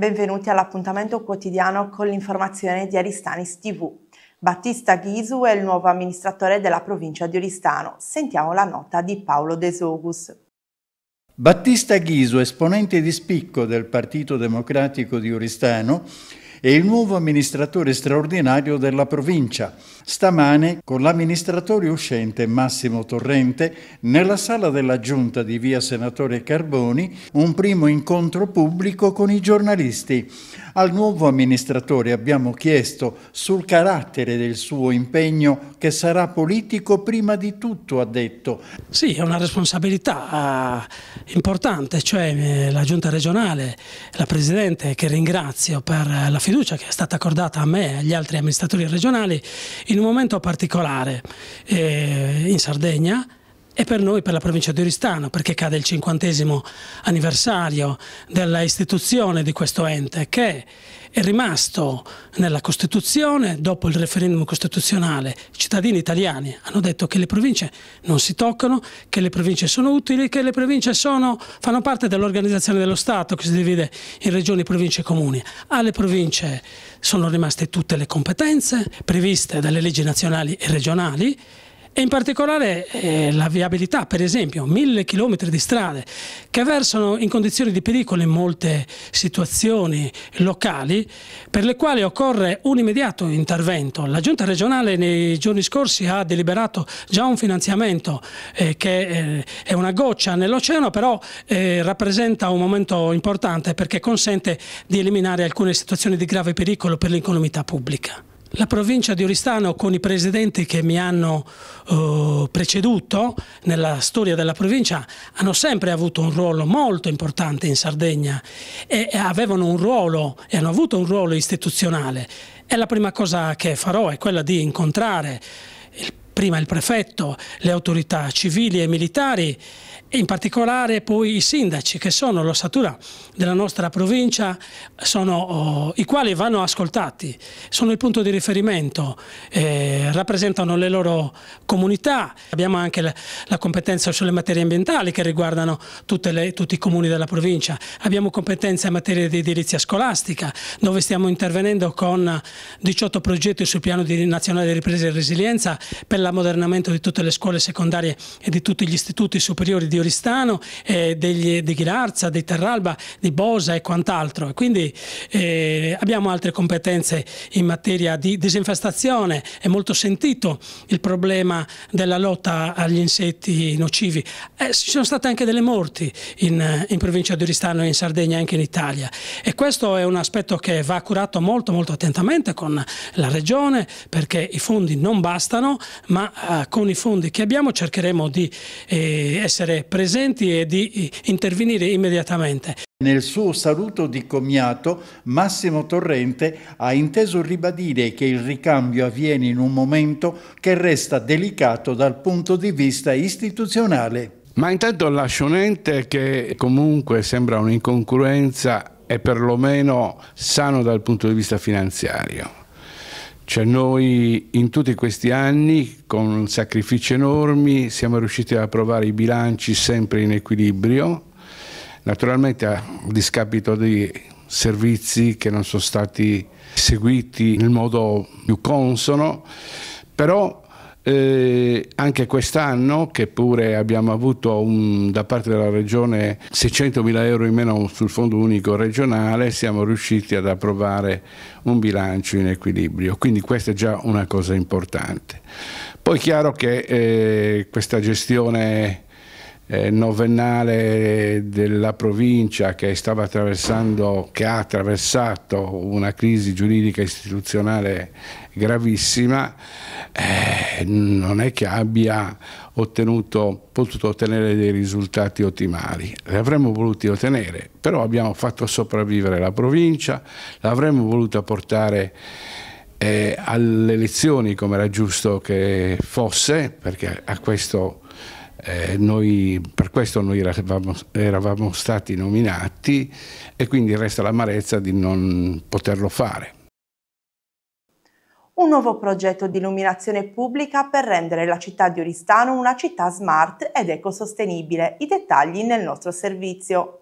Benvenuti all'appuntamento quotidiano con l'informazione di Aristanis TV. Battista Ghisu è il nuovo amministratore della provincia di Oristano. Sentiamo la nota di Paolo Desogus. Battista Ghisu, esponente di spicco del Partito Democratico di Oristano, e il nuovo amministratore straordinario della provincia, stamane con l'amministratore uscente Massimo Torrente nella sala della giunta di via Senatore Carboni un primo incontro pubblico con i giornalisti. Al nuovo amministratore abbiamo chiesto sul carattere del suo impegno che sarà politico prima di tutto, ha detto. Sì, è una responsabilità ah, importante, cioè eh, la giunta regionale, la Presidente che ringrazio per la fiducia fiducia che è stata accordata a me e agli altri amministratori regionali in un momento particolare eh, in Sardegna e per noi, per la provincia di Oristano, perché cade il cinquantesimo anniversario dell'istituzione di questo ente che è rimasto nella Costituzione, dopo il referendum costituzionale, i cittadini italiani hanno detto che le province non si toccano, che le province sono utili, che le province sono, fanno parte dell'organizzazione dello Stato che si divide in regioni, province e comuni. Alle province sono rimaste tutte le competenze previste dalle leggi nazionali e regionali e in particolare eh, la viabilità, per esempio, mille chilometri di strade che versano in condizioni di pericolo in molte situazioni locali, per le quali occorre un immediato intervento. La Giunta regionale nei giorni scorsi ha deliberato già un finanziamento eh, che eh, è una goccia nell'oceano, però eh, rappresenta un momento importante perché consente di eliminare alcune situazioni di grave pericolo per l'incolumità pubblica. La provincia di Oristano con i presidenti che mi hanno eh, preceduto nella storia della provincia hanno sempre avuto un ruolo molto importante in Sardegna e, avevano un ruolo e hanno avuto un ruolo istituzionale e la prima cosa che farò è quella di incontrare il prima il prefetto, le autorità civili e militari e in particolare poi i sindaci che sono l'ossatura della nostra provincia, sono, oh, i quali vanno ascoltati, sono il punto di riferimento, eh, rappresentano le loro comunità, abbiamo anche la, la competenza sulle materie ambientali che riguardano le, tutti i comuni della provincia, abbiamo competenza in materia di edilizia scolastica dove stiamo intervenendo con 18 progetti sul piano di, nazionale di ripresa e resilienza per la l'ammodernamento di tutte le scuole secondarie e di tutti gli istituti superiori di Oristano, eh, degli, di Ghilarza, di Terralba, di Bosa e quant'altro. Quindi eh, abbiamo altre competenze in materia di disinfestazione, è molto sentito il problema della lotta agli insetti nocivi. Eh, ci sono state anche delle morti in, in provincia di Oristano e in Sardegna anche in Italia e questo è un aspetto che va curato molto molto attentamente con la regione perché i fondi non bastano ma ah, con i fondi che abbiamo cercheremo di eh, essere presenti e di eh, intervenire immediatamente. Nel suo saluto di commiato, Massimo Torrente ha inteso ribadire che il ricambio avviene in un momento che resta delicato dal punto di vista istituzionale. Ma intanto lascio un ente che comunque sembra un'incongruenza e perlomeno sano dal punto di vista finanziario cioè noi in tutti questi anni, con sacrifici enormi, siamo riusciti a provare i bilanci sempre in equilibrio, naturalmente a discapito di servizi che non sono stati seguiti nel modo più consono, però eh, anche quest'anno, che pure abbiamo avuto un, da parte della Regione 600 mila euro in meno sul Fondo Unico regionale, siamo riusciti ad approvare un bilancio in equilibrio, quindi questa è già una cosa importante. Poi è chiaro che eh, questa gestione eh, novennale della provincia che stava attraversando, che ha attraversato una crisi giuridica istituzionale gravissima, eh, non è che abbia ottenuto, potuto ottenere dei risultati ottimali. Li avremmo voluti ottenere, però abbiamo fatto sopravvivere la provincia, l'avremmo voluta portare eh, alle elezioni come era giusto che fosse, perché a questo eh, noi, per questo noi eravamo, eravamo stati nominati e quindi resta l'amarezza di non poterlo fare. Un nuovo progetto di illuminazione pubblica per rendere la città di Oristano una città smart ed ecosostenibile. I dettagli nel nostro servizio.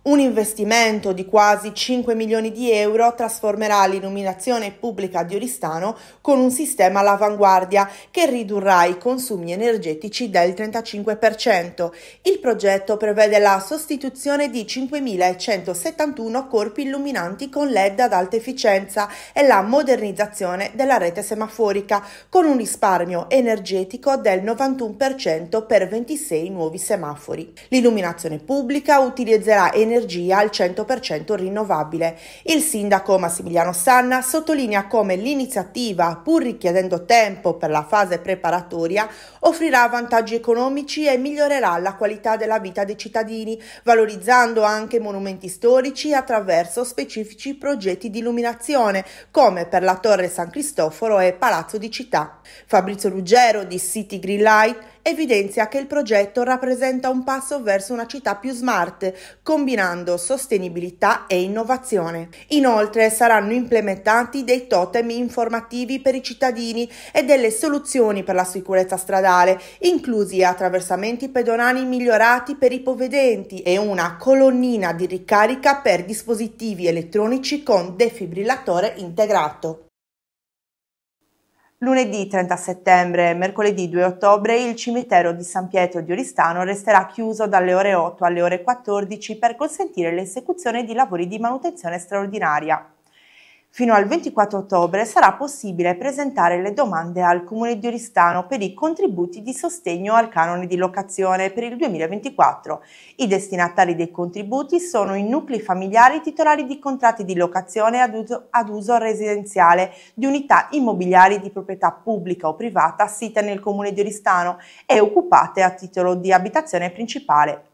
Un investimento di quasi 5 milioni di euro trasformerà l'illuminazione pubblica di Oristano con un sistema all'avanguardia che ridurrà i consumi energetici del 35%. Il progetto prevede la sostituzione di 5.171 corpi illuminanti con LED ad alta efficienza e la modernizzazione della rete semaforica con un risparmio energetico del 91% per 26 nuovi semafori. L'illuminazione pubblica utilizzerà energia energia al 100% rinnovabile. Il sindaco Massimiliano Sanna sottolinea come l'iniziativa, pur richiedendo tempo per la fase preparatoria, offrirà vantaggi economici e migliorerà la qualità della vita dei cittadini, valorizzando anche monumenti storici attraverso specifici progetti di illuminazione, come per la Torre San Cristoforo e Palazzo di Città. Fabrizio Ruggero di City Green Light evidenzia che il progetto rappresenta un passo verso una città più smart, combinando sostenibilità e innovazione. Inoltre saranno implementati dei totem informativi per i cittadini e delle soluzioni per la sicurezza stradale, inclusi attraversamenti pedonali migliorati per i povedenti e una colonnina di ricarica per dispositivi elettronici con defibrillatore integrato. Lunedì 30 settembre e mercoledì 2 ottobre il cimitero di San Pietro di Oristano resterà chiuso dalle ore 8 alle ore 14 per consentire l'esecuzione di lavori di manutenzione straordinaria. Fino al 24 ottobre sarà possibile presentare le domande al Comune di Oristano per i contributi di sostegno al canone di locazione per il 2024. I destinatari dei contributi sono i nuclei familiari titolari di contratti di locazione ad uso, ad uso residenziale di unità immobiliari di proprietà pubblica o privata sita nel Comune di Oristano e occupate a titolo di abitazione principale.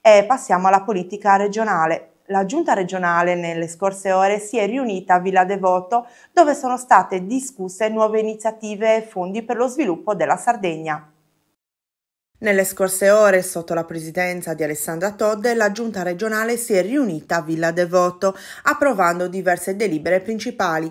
E passiamo alla politica regionale. La giunta regionale nelle scorse ore si è riunita a Villa Devoto dove sono state discusse nuove iniziative e fondi per lo sviluppo della Sardegna. Nelle scorse ore, sotto la presidenza di Alessandra Todde, la giunta regionale si è riunita a Villa Devoto, approvando diverse delibere principali.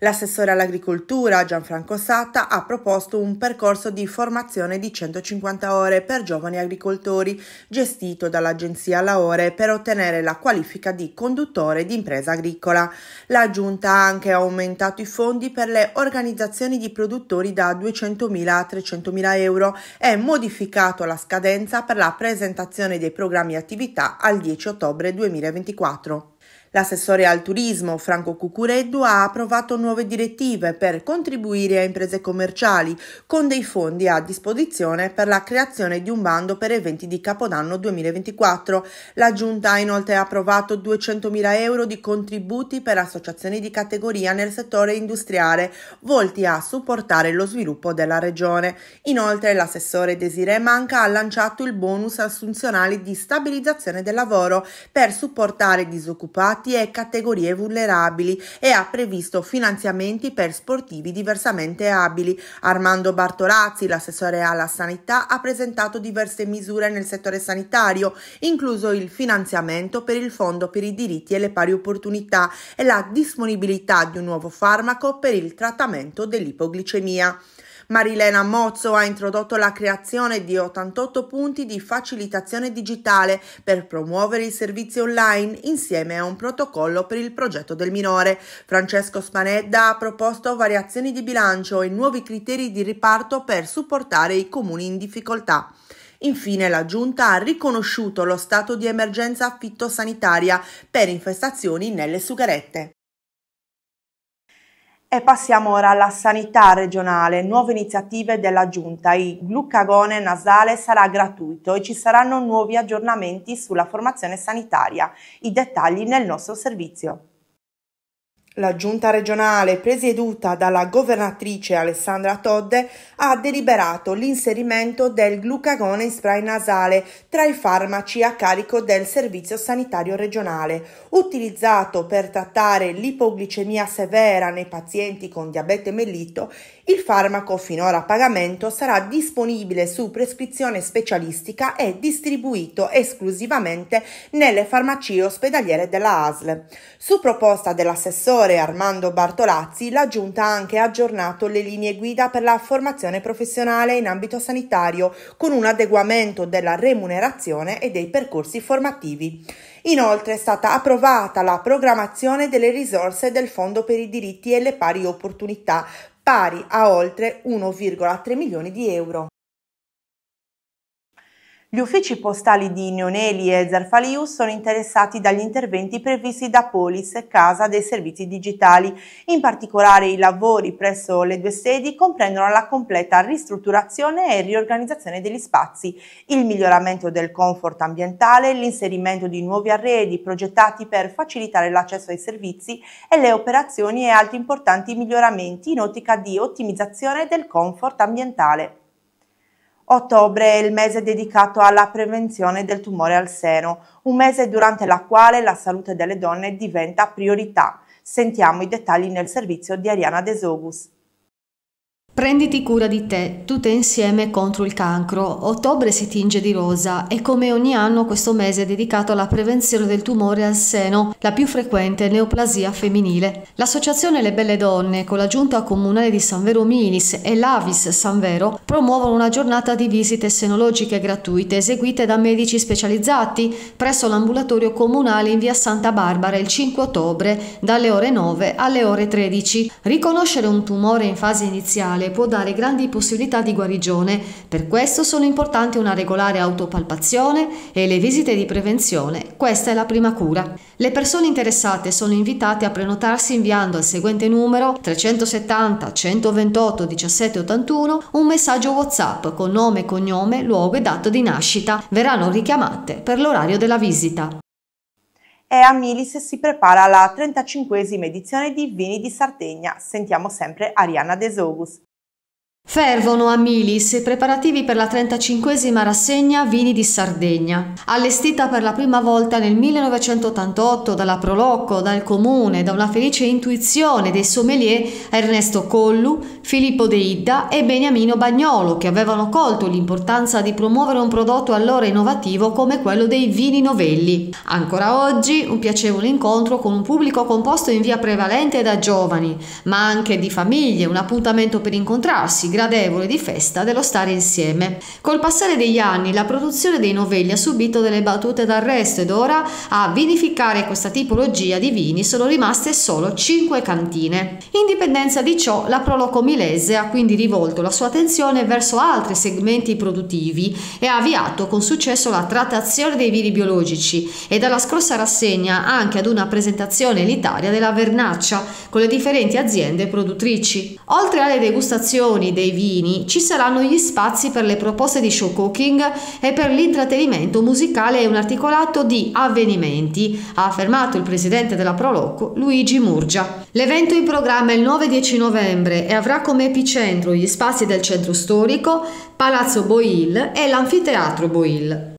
L'assessore all'agricoltura Gianfranco Satta ha proposto un percorso di formazione di 150 ore per giovani agricoltori gestito dall'agenzia Laore per ottenere la qualifica di conduttore di impresa agricola. La giunta ha anche aumentato i fondi per le organizzazioni di produttori da 200.000 a 300.000 euro e modificato la scadenza per la presentazione dei programmi attività al 10 ottobre 2024. L'assessore al turismo Franco Cucureddu ha approvato nuove direttive per contribuire a imprese commerciali con dei fondi a disposizione per la creazione di un bando per eventi di Capodanno 2024. La Giunta ha inoltre approvato 200.000 euro di contributi per associazioni di categoria nel settore industriale volti a supportare lo sviluppo della regione. Inoltre l'assessore Desiree Manca ha lanciato il bonus assunzionale di stabilizzazione del lavoro per supportare disoccupati privati e categorie vulnerabili e ha previsto finanziamenti per sportivi diversamente abili. Armando Bartolazzi, l'assessore alla sanità, ha presentato diverse misure nel settore sanitario, incluso il finanziamento per il Fondo per i diritti e le pari opportunità e la disponibilità di un nuovo farmaco per il trattamento dell'ipoglicemia. Marilena Mozzo ha introdotto la creazione di 88 punti di facilitazione digitale per promuovere i servizi online insieme a un protocollo per il progetto del minore. Francesco Spanedda ha proposto variazioni di bilancio e nuovi criteri di riparto per supportare i comuni in difficoltà. Infine la Giunta ha riconosciuto lo stato di emergenza fitosanitaria per infestazioni nelle sugherette. E passiamo ora alla sanità regionale, nuove iniziative della Giunta. Il glucagone nasale sarà gratuito e ci saranno nuovi aggiornamenti sulla formazione sanitaria. I dettagli nel nostro servizio. La giunta regionale, presieduta dalla governatrice Alessandra Todde, ha deliberato l'inserimento del glucagone in spray nasale tra i farmaci a carico del Servizio Sanitario Regionale, utilizzato per trattare l'ipoglicemia severa nei pazienti con diabete mellito. Il farmaco, finora a pagamento, sarà disponibile su prescrizione specialistica e distribuito esclusivamente nelle farmacie ospedaliere della ASL. Su proposta dell'assessore senatore Armando Bartolazzi, la Giunta ha anche aggiornato le linee guida per la formazione professionale in ambito sanitario, con un adeguamento della remunerazione e dei percorsi formativi. Inoltre è stata approvata la programmazione delle risorse del Fondo per i diritti e le pari opportunità, pari a oltre 1,3 milioni di euro. Gli uffici postali di Neoneli e Zarfalius sono interessati dagli interventi previsti da Polis, Casa dei Servizi Digitali. In particolare i lavori presso le due sedi comprendono la completa ristrutturazione e riorganizzazione degli spazi, il miglioramento del comfort ambientale, l'inserimento di nuovi arredi progettati per facilitare l'accesso ai servizi e le operazioni e altri importanti miglioramenti in ottica di ottimizzazione del comfort ambientale. Ottobre è il mese dedicato alla prevenzione del tumore al seno, un mese durante la quale la salute delle donne diventa priorità. Sentiamo i dettagli nel servizio di Ariana Desogus. Prenditi cura di te, tutte insieme contro il cancro. Ottobre si tinge di rosa e come ogni anno questo mese è dedicato alla prevenzione del tumore al seno, la più frequente neoplasia femminile. L'associazione Le Belle Donne con la giunta comunale di San Vero Minis e l'Avis San Vero promuovono una giornata di visite senologiche gratuite eseguite da medici specializzati presso l'ambulatorio comunale in via Santa Barbara il 5 ottobre dalle ore 9 alle ore 13. Riconoscere un tumore in fase iniziale naturale può dare grandi possibilità di guarigione, per questo sono importanti una regolare autopalpazione e le visite di prevenzione, questa è la prima cura. Le persone interessate sono invitate a prenotarsi inviando al seguente numero 370 128 17 81 un messaggio WhatsApp con nome, cognome, luogo e dato di nascita. Verranno richiamate per l'orario della visita e a Milis si prepara la 35esima edizione di Vini di Sardegna. Sentiamo sempre Arianna Desogus. Fervono a Milis i preparativi per la 35esima rassegna Vini di Sardegna, allestita per la prima volta nel 1988 dalla Prolocco, dal Comune, da una felice intuizione dei sommelier Ernesto Collu, Filippo De Idda e Beniamino Bagnolo, che avevano colto l'importanza di promuovere un prodotto allora innovativo come quello dei vini novelli. Ancora oggi un piacevole incontro con un pubblico composto in via prevalente da giovani, ma anche di famiglie, un appuntamento per incontrarsi gradevole di festa dello stare insieme. Col passare degli anni la produzione dei novelli ha subito delle battute d'arresto ed ora a vinificare questa tipologia di vini sono rimaste solo 5 cantine. In dipendenza di ciò la Proloco Milese ha quindi rivolto la sua attenzione verso altri segmenti produttivi e ha avviato con successo la trattazione dei vini biologici e dalla scorsa rassegna anche ad una presentazione in Italia della vernaccia con le differenti aziende produttrici. Oltre alle degustazioni dei dei vini ci saranno gli spazi per le proposte di show cooking e per l'intrattenimento musicale e un articolato di avvenimenti, ha affermato il presidente della Prolocco Luigi Murgia. L'evento in programma il 9-10 novembre e avrà come epicentro gli spazi del centro storico, Palazzo Boil e l'anfiteatro Boil.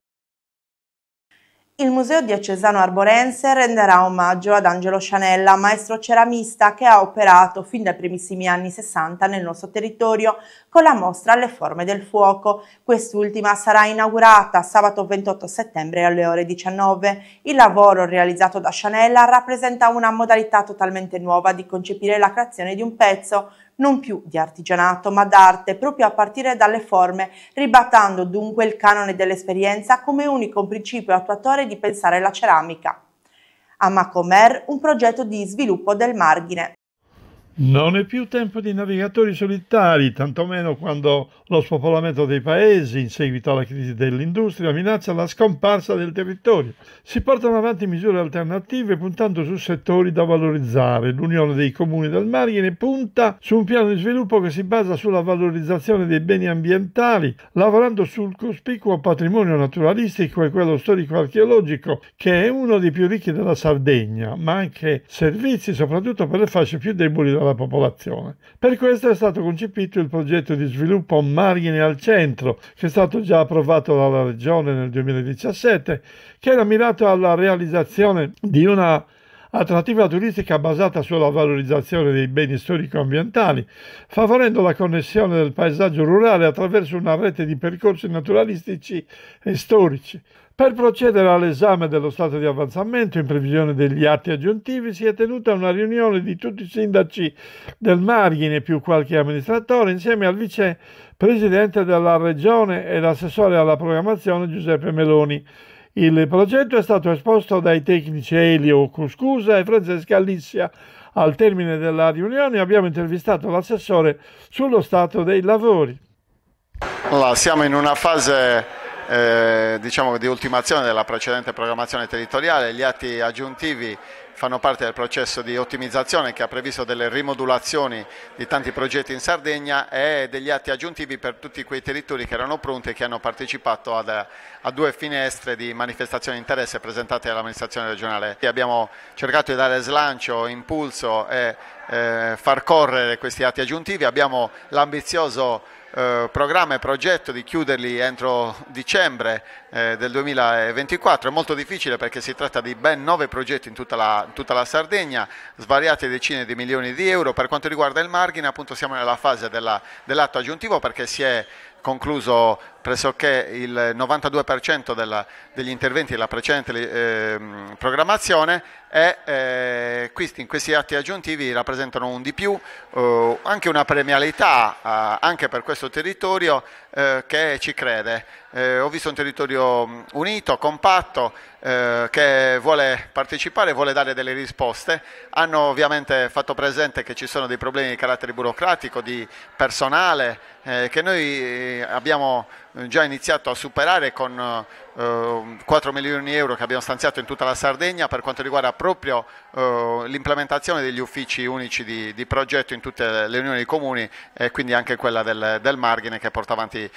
Il Museo Diocesano Arborense renderà omaggio ad Angelo Scianella, maestro ceramista che ha operato fin dai primissimi anni 60 nel nostro territorio con la mostra Le forme del fuoco. Quest'ultima sarà inaugurata sabato 28 settembre alle ore 19. Il lavoro realizzato da Scianella rappresenta una modalità totalmente nuova di concepire la creazione di un pezzo, non più di artigianato ma d'arte proprio a partire dalle forme, ribattando dunque il canone dell'esperienza come unico principio attuatore di pensare la ceramica. Amacomer, un progetto di sviluppo del margine. Non è più tempo di navigatori solitari, tantomeno quando lo spopolamento dei paesi, in seguito alla crisi dell'industria, minaccia la scomparsa del territorio. Si portano avanti misure alternative puntando su settori da valorizzare. L'Unione dei Comuni del Margine punta su un piano di sviluppo che si basa sulla valorizzazione dei beni ambientali, lavorando sul cospicuo patrimonio naturalistico e quello storico-archeologico, che è uno dei più ricchi della Sardegna, ma anche servizi soprattutto per le fasce più deboli della alla popolazione. Per questo è stato concepito il progetto di sviluppo Margine al Centro, che è stato già approvato dalla Regione nel 2017, che era mirato alla realizzazione di una attrattiva turistica basata sulla valorizzazione dei beni storico-ambientali, favorendo la connessione del paesaggio rurale attraverso una rete di percorsi naturalistici e storici. Per procedere all'esame dello stato di avanzamento in previsione degli atti aggiuntivi si è tenuta una riunione di tutti i sindaci del margine più qualche amministratore insieme al vicepresidente della regione ed assessore alla programmazione Giuseppe Meloni. Il progetto è stato esposto dai tecnici Elio Cuscusa e Francesca Alissia. Al termine della riunione abbiamo intervistato l'assessore sullo stato dei lavori. Allora, siamo in una fase eh, diciamo di ultimazione della precedente programmazione territoriale, gli atti aggiuntivi fanno parte del processo di ottimizzazione che ha previsto delle rimodulazioni di tanti progetti in Sardegna e degli atti aggiuntivi per tutti quei territori che erano pronti e che hanno partecipato ad, a due finestre di manifestazione di interesse presentate dall'amministrazione regionale. E abbiamo cercato di dare slancio, impulso e eh, far correre questi atti aggiuntivi, abbiamo l'ambizioso eh, programma e progetto di chiuderli entro dicembre eh, del 2024. È molto difficile perché si tratta di ben nove progetti in tutta, la, in tutta la Sardegna, svariate decine di milioni di euro. Per quanto riguarda il margine, appunto siamo nella fase dell'atto aggiuntivo perché si è concluso pressoché il 92% della, degli interventi della precedente eh, programmazione e eh, questi, questi, atti aggiuntivi rappresentano un di più, eh, anche una premialità eh, anche per questo territorio eh, che ci crede. Eh, ho visto un territorio mm, unito, compatto, che vuole partecipare, vuole dare delle risposte. Hanno ovviamente fatto presente che ci sono dei problemi di carattere burocratico, di personale, che noi abbiamo eh, già iniziato a superare con 4 eh, milioni di euro che abbiamo stanziato in tutta la Sardegna per quanto riguarda proprio eh, l'implementazione degli uffici unici di, di, progetto in tutte le unioni dei comuni e quindi anche quella del, del Marghine che porta avanti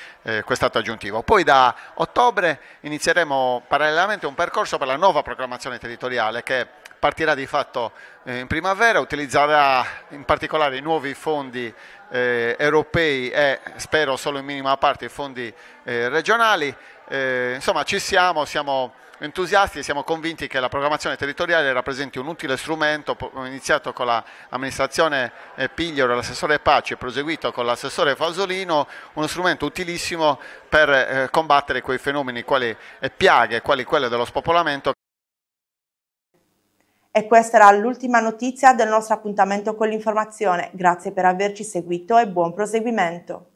quest'atto aggiuntivo. Poi da ottobre inizieremo parallelamente un percorso per la nuova programmazione territoriale che partirà di fatto eh, in primavera, utilizzerà in particolare i nuovi fondi eh, europei e spero solo in minima parte i fondi eh, regionali. Eh, insomma ci siamo, siamo entusiasti e siamo convinti che la programmazione territoriale rappresenti un utile strumento iniziato con l'amministrazione eh, Piglioro e l'assessore Pace e proseguito con l'assessore Fasolino, uno strumento utilissimo per eh, combattere quei fenomeni quali piaghe, quali quello dello spopolamento e questa era l'ultima notizia del nostro appuntamento con l'informazione. Grazie per averci seguito e buon proseguimento.